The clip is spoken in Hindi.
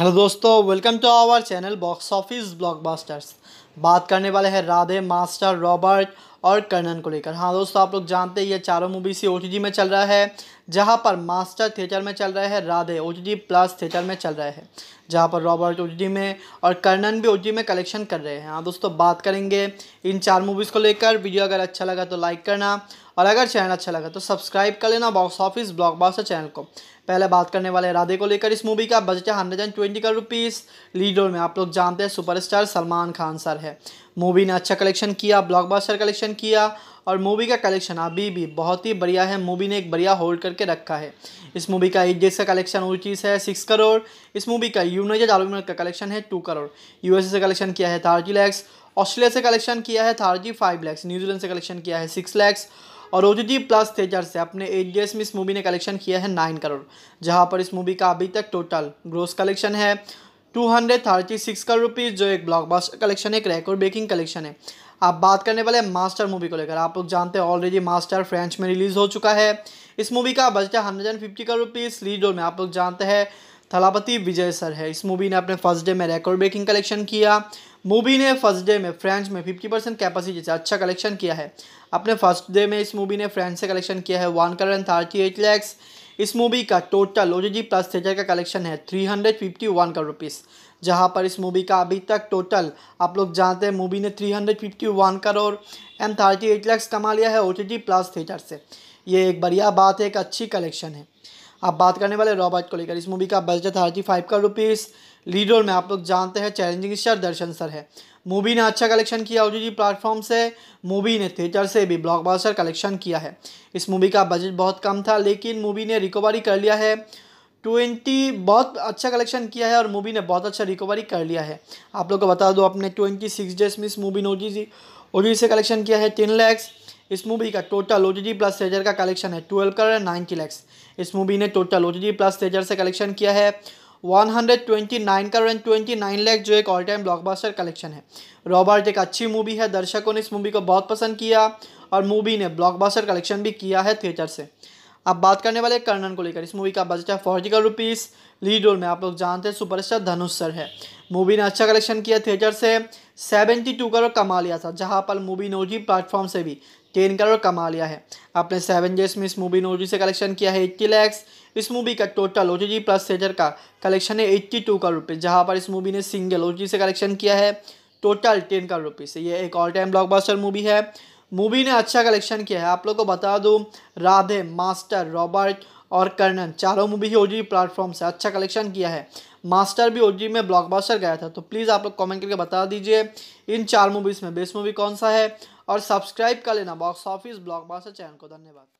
हेलो दोस्तों welcome to our channel box office blockbusters बात करने वाले हैं राधे मास्टर रॉबर्ट और कर्णन को लेकर हाँ दोस्तों आप लोग जानते हैं ये चारों मूवी सी ओ में चल रहा है जहाँ पर मास्टर थिएटर में चल रहा है राधे ओ प्लस थिएटर में चल रहा है जहाँ पर रॉबर्ट ओ में और कर्णन भी ओ में कलेक्शन कर रहे हैं हाँ दोस्तों बात करेंगे इन चार मूवीज़ को लेकर वीडियो अगर अच्छा लगा तो लाइक करना और अगर चैनल अच्छा लगा तो सब्सक्राइब कर लेना बॉक्स ऑफिस ब्लॉक चैनल को पहले बात करने वाले राधे को लेकर इस मूवी का बजट है हंड्रेड एंड ट्वेंटी का रुपीज़ लीडर में आप लोग जानते हैं सुपरस्टार सलमान खान सर है मूवी ने अच्छा कलेक्शन किया ब्लॉकबस्टर कलेक्शन किया और मूवी का कलेक्शन अभी भी बहुत ही बढ़िया है मूवी ने एक बढ़िया होल्ड करके रखा है इस मूवी का एक डेज का कलेक्शन वो चीज़ है सिक्स करोड़ इस मूवी का यूनाइटेड अरब का कलेक्शन है टू करोड़ यूएसए से कलेक्शन किया है थार्टी लैक्स ऑस्ट्रेलिया से कलेक्शन किया है थार्टी फाइव लैक्स न्यूजीलैंड से कलेक्शन किया है सिक्स लैक्स और ओ जी प्लस थिएटर से अपने एट डेज में इस मूवी ने कलेक्शन किया है नाइन करोड़ जहाँ पर इस मूवी का अभी तक टोटल ग्रोस कलेक्शन है 236 का रुपीज़ जो एक ब्लॉकबस्टर कलेक्शन एक रेकॉर्ड ब्रेकिंग कलेक्शन है आप बात करने वाले मास्टर मूवी को लेकर आप लोग जानते हैं ऑलरेडी मास्टर फ्रेंच में रिलीज़ हो चुका है इस मूवी का बजट है हंड्रेड एंड फिफ्टी का रुपीज़ लीड रोल में आप लोग जानते हैं थलापति विजय सर है इस मूवी ने अपने फर्स्ट डे में रेकॉर्ड ब्रेकिंग कलेक्शन किया मूवी ने फर्स्ट डे में फ्रेंच में फिफ्टी परसेंट कैपेसिटी से अच्छा कलेक्शन किया है अपने फर्स्ट डे में इस मूवी ने फ्रेंच से कलेक्शन किया है one crore thirty eight lakhs इस मूवी का total O G plus theatre का कलेक्शन है three hundred fifty one crore rupees जहां पर इस मूवी का अभी तक टोटल आप लोग जानते हैं मूवी ने three hundred fifty one crore and thirty eight lakhs कमा लिया है ओ प्लस थिएटर से ये एक बढ़िया बात है एक अच्छी कलेक्शन है आप बात करने वाले रॉबर्ट को लेकर इस मूवी का बजट था फाइव का रुपीज़ लीड रोल में आप लोग जानते हैं चैलेंजिंग स्टार दर्शन सर है मूवी ने अच्छा कलेक्शन किया ओ जी प्लेटफॉर्म से मूवी ने थिएटर से भी ब्लॉकबस्टर कलेक्शन किया है इस मूवी का बजट बहुत कम था लेकिन मूवी ने रिकवरी कर लिया है ट्वेंटी बहुत अच्छा कलेक्शन किया है और मूवी ने बहुत अच्छा रिकवरी कर लिया है आप लोग को बता दो आपने ट्वेंटी सिक्स डेज में इस मूवी ने ओ जी से कलेक्शन किया है टेन लैक्स इस मूवी का टोटल ओ प्लस थेजर का कलेक्शन है ट्वेल्व करोड़ नाइन्टी लैक्स इस मूवी ने टोटल ओ प्लस थेजर से कलेक्शन किया है one hundred twenty 129 crore twenty nine lakh जो एक ऑल टाइम ब्लॉकबस्टर कलेक्शन है रॉबर्ट एक अच्छी मूवी है दर्शकों ने इस मूवी को बहुत पसंद किया और मूवी ने ब्लॉकबस्टर कलेक्शन भी किया है थिएटर से अब बात करने वाले कर्णन को लेकर इस मूवी का बजट है forty crore rupees lead role में आप लोग जानते हैं सुपरस्टार धनुष सर है मूवी ने अच्छा कलेक्शन किया थिएटर से सेवेंटी टू करोड़ कमा लिया था जहां पर मूवी नोजी प्लेटफॉर्म से भी टेन करोड़ कमा लिया है आपने सेवन जेस में इस मूवी ने ओ से कलेक्शन किया है एट्टी लैक्स इस मूवी का total O G plus theatre का कलेक्शन है एट्टी टू करोड़ रुपये जहाँ पर इस मूवी ने सिंगल ओ से कलेक्शन किया है टोटल टेन करोड़ रुपये से ये एक ऑल टाइम ब्लॉकबस्टर मूवी है मूवी ने अच्छा कलेक्शन किया है आप लोग को बता दूँ राधे मास्टर रॉबर्ट और कर्णन चारों मूवी ही ओ प्लेटफॉर्म से अच्छा कलेक्शन किया है मास्टर भी ओ में ब्लॉकबस्टर गया था तो प्लीज़ आप लोग कमेंट करके बता दीजिए इन चार मूवीज़ में बेस्ट मूवी कौन सा है और सब्सक्राइब कर लेना बॉक्स ऑफिस ब्लॉक चैनल को धन्यवाद